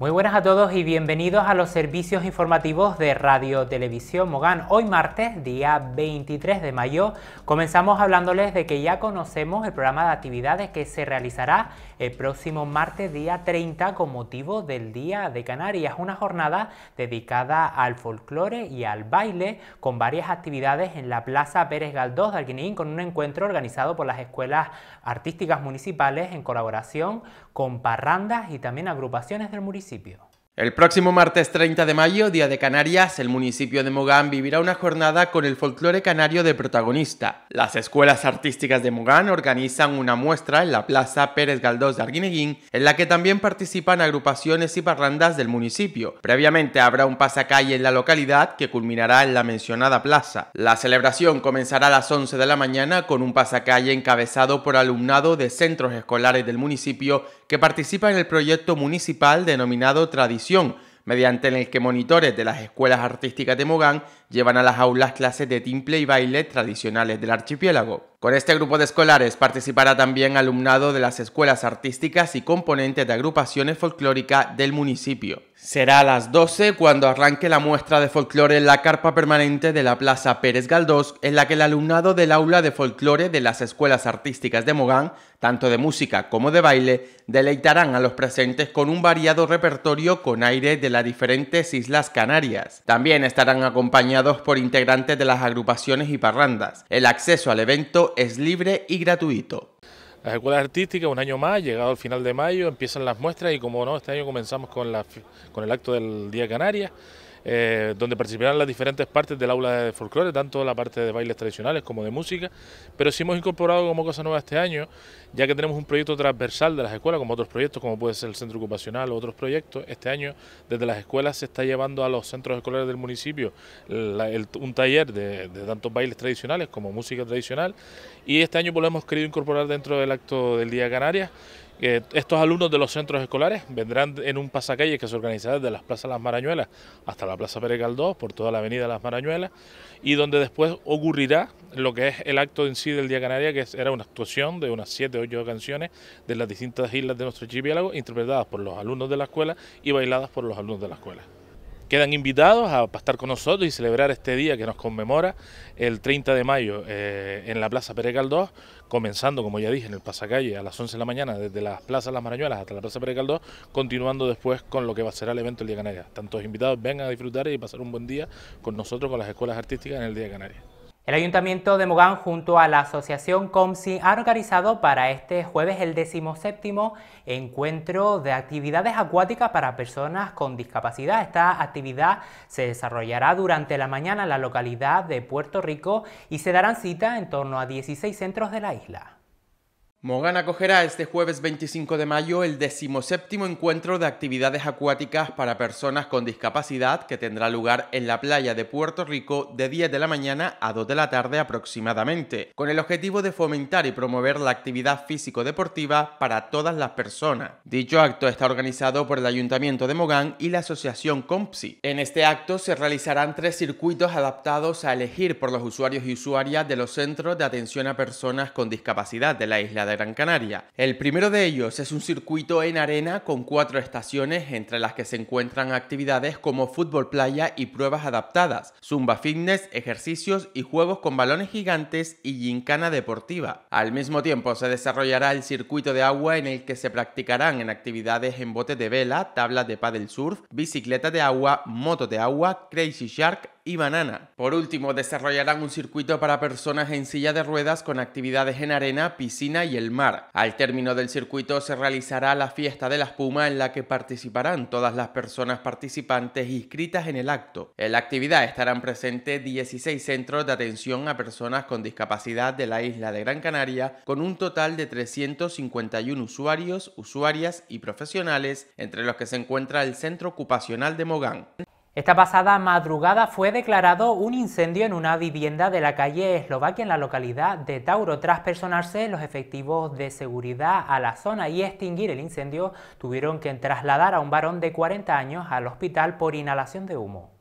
Muy buenas a todos y bienvenidos a los servicios informativos de Radio Televisión Mogán. Hoy martes, día 23 de mayo, comenzamos hablándoles de que ya conocemos el programa de actividades que se realizará el próximo martes día 30 con motivo del Día de Canarias, una jornada dedicada al folclore y al baile con varias actividades en la Plaza Pérez Galdós de Alguinín, con un encuentro organizado por las escuelas artísticas municipales en colaboración con parrandas y también agrupaciones del municipio. El próximo martes 30 de mayo, Día de Canarias, el municipio de Mogán vivirá una jornada con el folclore canario de protagonista. Las escuelas artísticas de Mogán organizan una muestra en la Plaza Pérez Galdós de Arguineguín, en la que también participan agrupaciones y parrandas del municipio. Previamente habrá un pasacalle en la localidad que culminará en la mencionada plaza. La celebración comenzará a las 11 de la mañana con un pasacalle encabezado por alumnado de centros escolares del municipio que participa en el proyecto municipal denominado Tradición, mediante el que monitores de las escuelas artísticas de Mogán llevan a las aulas clases de timple y baile tradicionales del archipiélago. Con este grupo de escolares participará también alumnado de las escuelas artísticas y componentes de agrupaciones folclóricas del municipio. Será a las 12 cuando arranque la muestra de folclore en la carpa permanente de la Plaza Pérez Galdós, en la que el alumnado del aula de folclore de las escuelas artísticas de Mogán, tanto de música como de baile, deleitarán a los presentes con un variado repertorio con aire de las diferentes islas canarias. También estarán acompañados por integrantes de las agrupaciones y parrandas. El acceso al evento es libre y gratuito. Las escuelas artísticas, un año más, llegado al final de mayo, empiezan las muestras y como no, este año comenzamos con, la, con el acto del Día Canarias. Eh, donde participarán las diferentes partes del aula de folclore, tanto la parte de bailes tradicionales como de música, pero sí hemos incorporado como cosa nueva este año, ya que tenemos un proyecto transversal de las escuelas, como otros proyectos, como puede ser el centro ocupacional o otros proyectos, este año desde las escuelas se está llevando a los centros escolares del municipio un taller de, tantos bailes tradicionales como música tradicional, y este año pues, lo hemos querido incorporar dentro del acto del Día Canarias, estos alumnos de los centros escolares vendrán en un pasacalle que se organizará desde las plazas Las Marañuelas hasta la Plaza Pérez por toda la avenida Las Marañuelas, y donde después ocurrirá lo que es el acto en sí del Día Canaria, que era una actuación de unas 7 o 8 canciones de las distintas islas de nuestro archipiélago, interpretadas por los alumnos de la escuela y bailadas por los alumnos de la escuela. Quedan invitados a estar con nosotros y celebrar este día que nos conmemora el 30 de mayo eh, en la Plaza Pérez Caldós, comenzando, como ya dije, en el pasacalle a las 11 de la mañana, desde las plazas Las Marañuelas hasta la Plaza Pérez Caldós, continuando después con lo que va a ser el evento el Día Canaria. Canarias. Tantos invitados vengan a disfrutar y pasar un buen día con nosotros, con las escuelas artísticas en el Día de Canarias. El Ayuntamiento de Mogán junto a la Asociación COMSI ha organizado para este jueves el 17 encuentro de actividades acuáticas para personas con discapacidad. Esta actividad se desarrollará durante la mañana en la localidad de Puerto Rico y se darán cita en torno a 16 centros de la isla. Mogán acogerá este jueves 25 de mayo el decimoséptimo encuentro de actividades acuáticas para personas con discapacidad que tendrá lugar en la playa de Puerto Rico de 10 de la mañana a 2 de la tarde aproximadamente, con el objetivo de fomentar y promover la actividad físico-deportiva para todas las personas. Dicho acto está organizado por el Ayuntamiento de Mogán y la Asociación COMPSI. En este acto se realizarán tres circuitos adaptados a elegir por los usuarios y usuarias de los centros de atención a personas con discapacidad de la isla de Gran Canaria. El primero de ellos es un circuito en arena con cuatro estaciones entre las que se encuentran actividades como fútbol playa y pruebas adaptadas, zumba fitness, ejercicios y juegos con balones gigantes y gincana deportiva. Al mismo tiempo se desarrollará el circuito de agua en el que se practicarán en actividades en bote de vela, tablas de paddle surf, bicicleta de agua, moto de agua, crazy shark, y banana. Por último, desarrollarán un circuito para personas en silla de ruedas con actividades en arena, piscina y el mar. Al término del circuito se realizará la fiesta de la espuma en la que participarán todas las personas participantes inscritas en el acto. En la actividad estarán presentes 16 centros de atención a personas con discapacidad de la isla de Gran Canaria, con un total de 351 usuarios, usuarias y profesionales, entre los que se encuentra el Centro Ocupacional de Mogán. Esta pasada madrugada fue declarado un incendio en una vivienda de la calle Eslovaquia en la localidad de Tauro. Tras personarse los efectivos de seguridad a la zona y extinguir el incendio, tuvieron que trasladar a un varón de 40 años al hospital por inhalación de humo.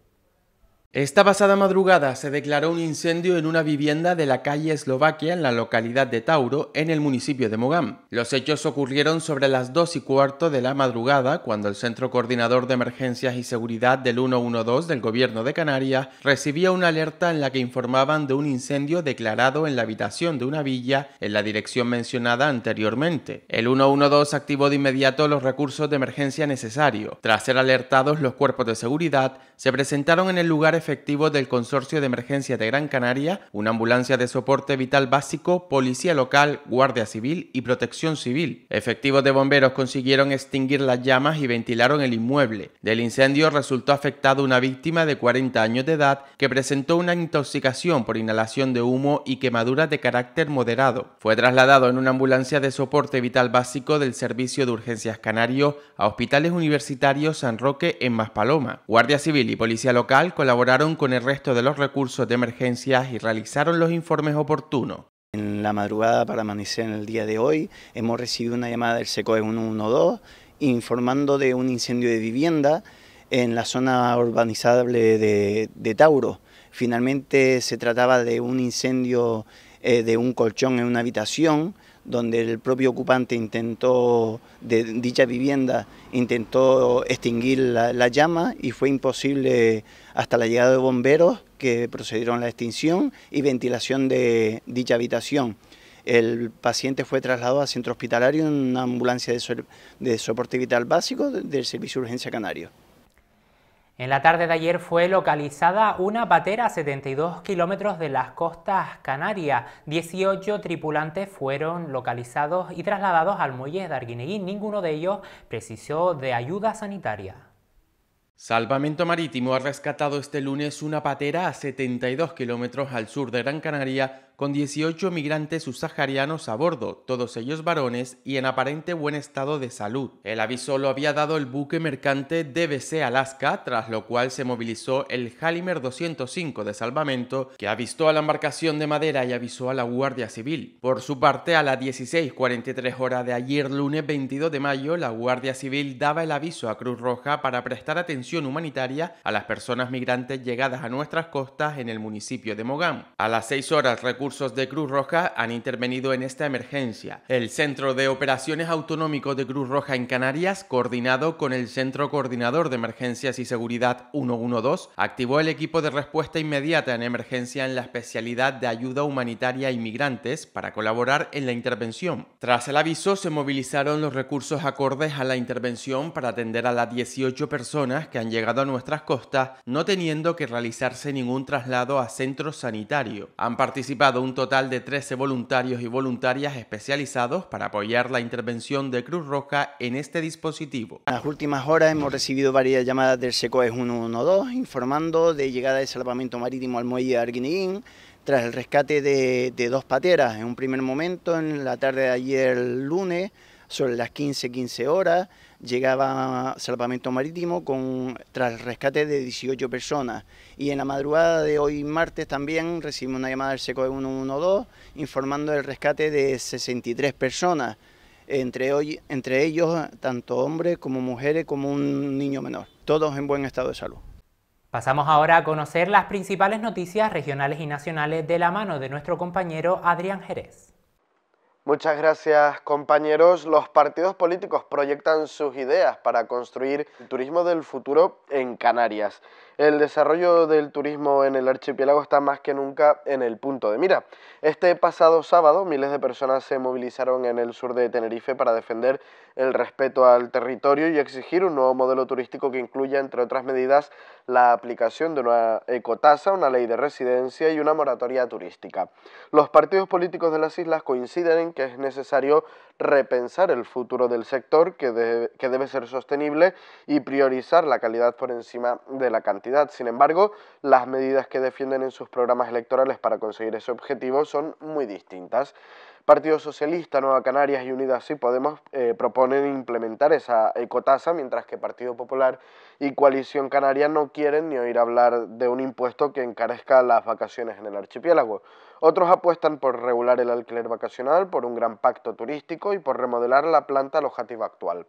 Esta pasada madrugada se declaró un incendio en una vivienda de la calle Eslovaquia en la localidad de Tauro, en el municipio de Mogán. Los hechos ocurrieron sobre las 2 y cuarto de la madrugada, cuando el Centro Coordinador de Emergencias y Seguridad del 112 del Gobierno de Canarias recibía una alerta en la que informaban de un incendio declarado en la habitación de una villa en la dirección mencionada anteriormente. El 112 activó de inmediato los recursos de emergencia necesarios. Tras ser alertados, los cuerpos de seguridad se presentaron en el lugar efectivos del Consorcio de Emergencias de Gran Canaria, una ambulancia de soporte vital básico, policía local, guardia civil y protección civil. Efectivos de bomberos consiguieron extinguir las llamas y ventilaron el inmueble. Del incendio resultó afectada una víctima de 40 años de edad que presentó una intoxicación por inhalación de humo y quemaduras de carácter moderado. Fue trasladado en una ambulancia de soporte vital básico del Servicio de Urgencias Canario a Hospitales Universitarios San Roque en Maspaloma. Guardia Civil y Policía Local colaboraron con el resto de los recursos de emergencias y realizaron los informes oportunos. En la madrugada para amanecer en el día de hoy hemos recibido una llamada del SECOE 112 informando de un incendio de vivienda en la zona urbanizable de, Tauro. Finalmente se trataba de un incendio eh, de un colchón en una habitación donde el propio ocupante intentó, de dicha vivienda, intentó extinguir la, llama y fue imposible hasta la llegada de bomberos que procedieron a la extinción y ventilación de dicha habitación. El paciente fue trasladado a centro hospitalario en una ambulancia de soporte vital básico del Servicio de Urgencia Canario. En la tarde de ayer fue localizada una patera a 72 kilómetros de las costas canarias. 18 tripulantes fueron localizados y trasladados al muelle de Arguineguín. Ninguno de ellos precisó de ayuda sanitaria. Salvamento Marítimo ha rescatado este lunes una patera a 72 kilómetros al sur de Gran Canaria con 18 migrantes subsaharianos a bordo, todos ellos varones y en aparente buen estado de salud. El aviso lo había dado el buque mercante DBC Alaska, tras lo cual se movilizó el Halimer 205 de salvamento, que avistó a la embarcación de madera y avisó a la Guardia Civil. Por su parte, a las 16.43 horas de ayer lunes 22 de mayo, la Guardia Civil daba el aviso a Cruz Roja para prestar atención humanitaria a las personas migrantes llegadas a nuestras costas en el municipio de Mogán. A las 6 horas, recursos de Cruz Roja han intervenido en esta emergencia. El Centro de Operaciones Autonómico de Cruz Roja en Canarias, coordinado con el Centro Coordinador de Emergencias y Seguridad 112, activó el equipo de respuesta inmediata en emergencia en la especialidad de ayuda humanitaria a inmigrantes para colaborar en la intervención. Tras el aviso, se movilizaron los recursos acordes a la intervención para atender a las 18 personas que han llegado a nuestras costas, no teniendo que realizarse ningún traslado a centro sanitario. Han participado un total de 13 voluntarios y voluntarias especializados para apoyar la intervención de Cruz Roja en este dispositivo. En las últimas horas hemos recibido varias llamadas del SECOES 112 informando de llegada de salvamento marítimo al muelle de Arguineguín tras el rescate de, de dos pateras. En un primer momento, en la tarde de ayer lunes, sobre las 15-15 horas, llegaba Salvamento Marítimo con, tras rescate de 18 personas. Y en la madrugada de hoy martes también recibimos una llamada del SECO 112 informando el rescate de 63 personas, hoy, entre ellos tanto hombres como mujeres como un niño menor, todos en buen estado de salud. Pasamos ahora a conocer las principales noticias regionales y nacionales de la mano de nuestro compañero Adrián Jerez. Muchas gracias compañeros. Los partidos políticos proyectan sus ideas para construir el turismo del futuro en Canarias. El desarrollo del turismo en el archipiélago está más que nunca en el punto de mira. Este pasado sábado miles de personas se movilizaron en el sur de Tenerife para defender el respeto al territorio y exigir un nuevo modelo turístico que incluya, entre otras medidas, la aplicación de una ecotasa, una ley de residencia y una moratoria turística. Los partidos políticos de las islas coinciden en que es necesario repensar el futuro del sector, que, debe ser sostenible y priorizar la calidad por encima de la cantidad. Sin embargo, las medidas que defienden en sus programas electorales para conseguir ese objetivo son muy distintas. Partido Socialista, Nueva Canarias y Unidas Sí Podemos eh, proponen implementar esa ecotasa, mientras que Partido Popular y Coalición Canaria no quieren ni oír hablar de un impuesto que encarezca las vacaciones en el archipiélago. Otros apuestan por regular el alquiler vacacional, por un gran pacto turístico y por remodelar la planta alojativa actual.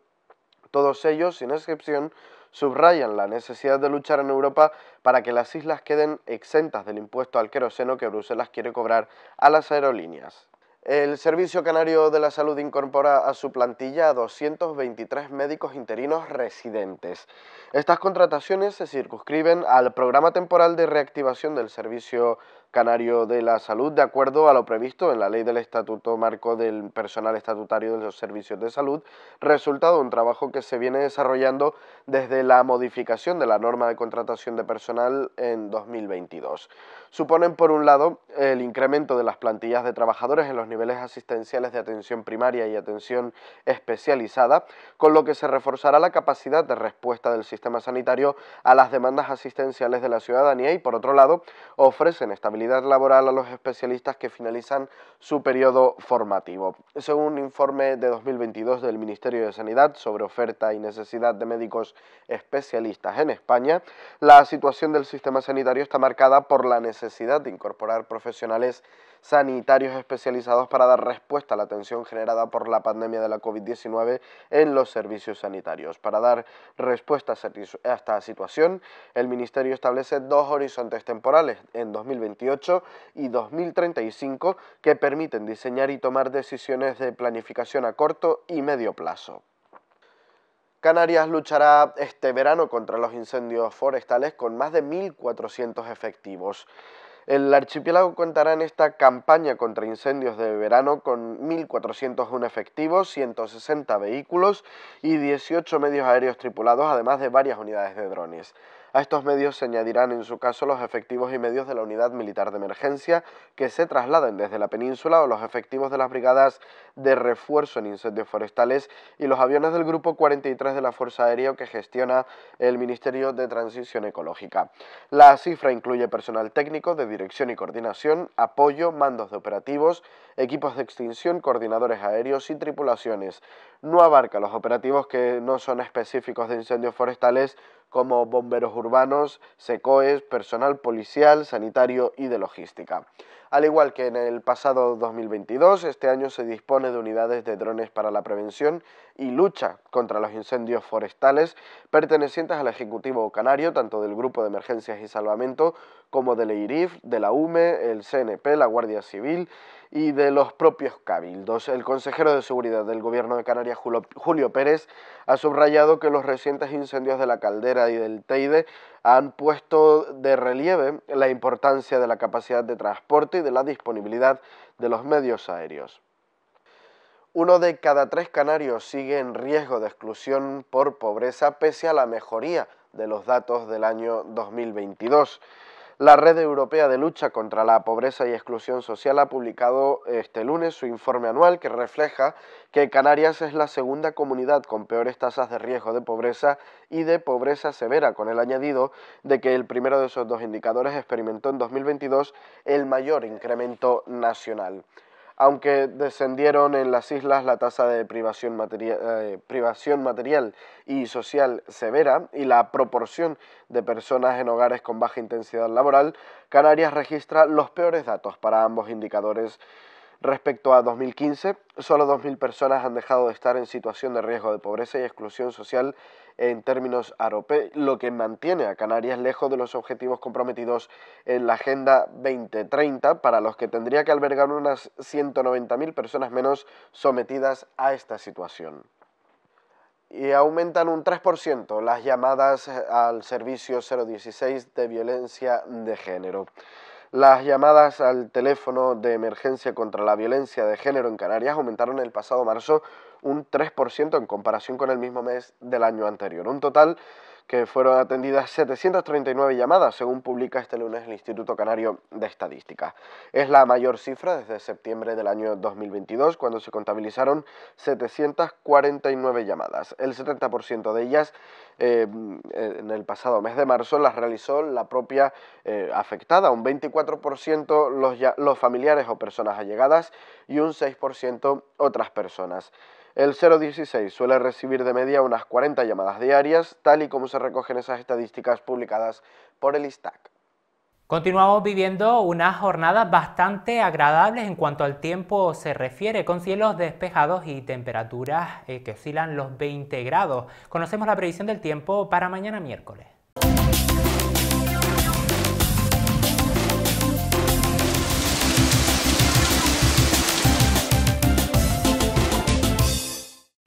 Todos ellos, sin excepción, subrayan la necesidad de luchar en Europa para que las islas queden exentas del impuesto al queroseno que Bruselas quiere cobrar a las aerolíneas. El Servicio Canario de la Salud incorpora a su plantilla a 223 médicos interinos residentes. Estas contrataciones se circunscriben al programa temporal de reactivación del servicio Canario de la Salud, de acuerdo a lo previsto en la ley del Estatuto Marco del Personal Estatutario de los Servicios de Salud, resultado de un trabajo que se viene desarrollando desde la modificación de la norma de contratación de personal en 2022. Suponen, por un lado, el incremento de las plantillas de trabajadores en los niveles asistenciales de atención primaria y atención especializada, con lo que se reforzará la capacidad de respuesta del sistema sanitario a las demandas asistenciales de la ciudadanía y, por otro lado, ofrecen estabilidad laboral a los especialistas que finalizan su periodo formativo. Según un informe de 2022 del Ministerio de Sanidad sobre oferta y necesidad de médicos especialistas en España, la situación del sistema sanitario está marcada por la necesidad de incorporar profesionales sanitarios especializados para dar respuesta a la tensión generada por la pandemia de la COVID-19 en los servicios sanitarios. Para dar respuesta a esta situación, el Ministerio establece dos horizontes temporales. En 2022, y 2035 que permiten diseñar y tomar decisiones de planificación a corto y medio plazo. Canarias luchará este verano contra los incendios forestales con más de 1.400 efectivos. El archipiélago contará en esta campaña contra incendios de verano con 1.401 efectivos, 160 vehículos y 18 medios aéreos tripulados, además de varias unidades de drones. A estos medios se añadirán en su caso los efectivos y medios de la Unidad Militar de Emergencia que se trasladen desde la península o los efectivos de las brigadas de refuerzo en incendios forestales y los aviones del Grupo 43 de la Fuerza Aérea que gestiona el Ministerio de Transición Ecológica. La cifra incluye personal técnico de dirección y coordinación, apoyo, mandos de operativos, equipos de extinción, coordinadores aéreos y tripulaciones no abarca los operativos que no son específicos de incendios forestales como bomberos urbanos, SECOES, personal policial, sanitario y de logística. Al igual que en el pasado 2022, este año se dispone de unidades de drones para la prevención y lucha contra los incendios forestales pertenecientes al Ejecutivo Canario, tanto del Grupo de Emergencias y Salvamento como del EIRIF, de la UME, el CNP, la Guardia Civil y de los propios cabildos. El consejero de Seguridad del Gobierno de Canarias, Julio Pérez, ha subrayado que los recientes incendios de la Caldera y del Teide han puesto de relieve la importancia de la capacidad de transporte y de la disponibilidad de los medios aéreos. Uno de cada tres canarios sigue en riesgo de exclusión por pobreza pese a la mejoría de los datos del año 2022. La Red Europea de Lucha contra la Pobreza y Exclusión Social ha publicado este lunes su informe anual que refleja que Canarias es la segunda comunidad con peores tasas de riesgo de pobreza y de pobreza severa, con el añadido de que el primero de esos dos indicadores experimentó en 2022 el mayor incremento nacional aunque descendieron en las islas la tasa de eh, privación, material y social severa y la proporción de personas en hogares con baja intensidad laboral, Canarias registra los peores datos para ambos indicadores. Respecto a 2015, solo 2.000 personas han dejado de estar en situación de riesgo de pobreza y exclusión social en términos AROPE, lo que mantiene a Canarias lejos de los objetivos comprometidos en la Agenda 2030, para los que tendría que albergar unas 190.000 personas menos sometidas a esta situación y aumentan un 3% las llamadas al servicio 016 de violencia de género. Las llamadas al teléfono de emergencia contra la violencia de género en Canarias aumentaron el pasado marzo un 3% en comparación con el mismo mes del año anterior. Un total que fueron atendidas 739 llamadas, según publica este lunes el Instituto Canario de Estadística. Es la mayor cifra desde septiembre del año 2022, cuando se contabilizaron 749 llamadas. El 70% de ellas em, en el pasado mes de marzo las realizó la propia eh, afectada, un 24% los familiares o personas allegadas y un 6% otras personas. El 016 suele recibir de media unas 40 llamadas diarias, tal y como se recogen esas estadísticas publicadas por el ISTAC. Continuamos viviendo unas jornadas bastante agradables en cuanto al tiempo se refiere, con cielos despejados y temperaturas eh, que oscilan los 20 grados. Conocemos la previsión del tiempo para mañana miércoles.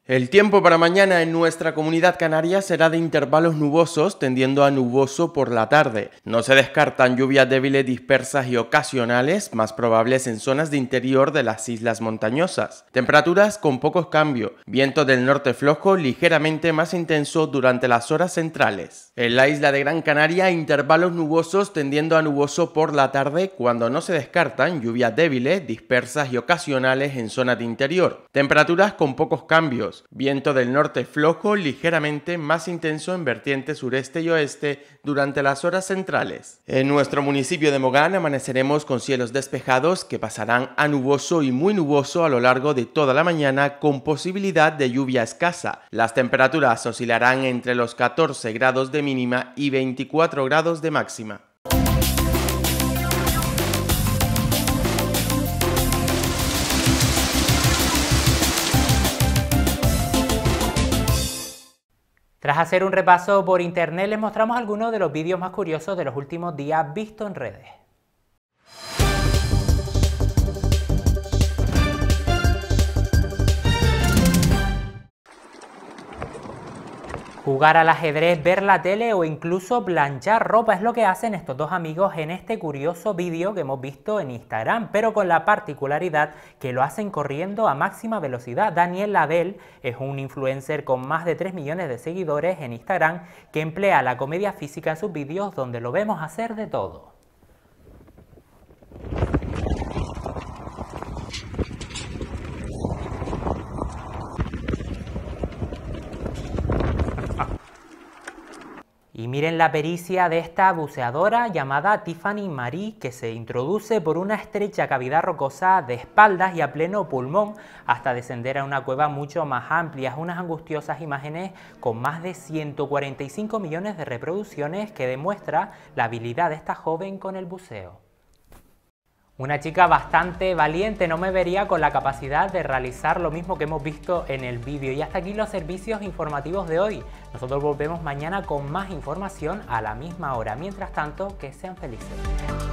El tiempo para mañana en nuestra comunidad canaria será de intervalos nubosos, tendiendo a nuboso por la tarde. No se descartan lluvias débiles dispersas y ocasionales, más probables en zonas de interior de las islas montañosas. Temperaturas con pocos cambios, viento del norte flojo ligeramente más intenso durante las horas centrales. En la isla de Gran Canaria, intervalos nubosos tendiendo a nuboso por la tarde, cuando no se descartan lluvias débiles dispersas y ocasionales en zonas de interior. Temperaturas con pocos cambios Viento del norte flojo, ligeramente más intenso en vertiente sureste y oeste durante las horas centrales. En nuestro municipio de Mogán amaneceremos con cielos despejados que pasarán a nuboso y muy nuboso a lo largo de toda la mañana con posibilidad de lluvia escasa. Las temperaturas oscilarán entre los 14 grados de mínima y 24 grados de máxima. Tras hacer un repaso por internet les mostramos algunos de los vídeos más curiosos de los últimos días vistos en redes. Jugar al ajedrez, ver la tele o incluso planchar ropa es lo que hacen estos dos amigos en este curioso vídeo que hemos visto en Instagram, pero con la particularidad que lo hacen corriendo a máxima velocidad. Daniel Label es un influencer con más de 3 millones de seguidores en Instagram que emplea la comedia física en sus vídeos donde lo vemos hacer de todo. Y miren la pericia de esta buceadora llamada Tiffany Marie que se introduce por una estrecha cavidad rocosa de espaldas y a pleno pulmón hasta descender a una cueva mucho más amplia. Unas angustiosas imágenes con más de 145 millones de reproducciones que demuestra la habilidad de esta joven con el buceo. Una chica bastante valiente, no me vería con la capacidad de realizar lo mismo que hemos visto en el vídeo. Y hasta aquí los servicios informativos de hoy. Nosotros volvemos mañana con más información a la misma hora. Mientras tanto, que sean felices.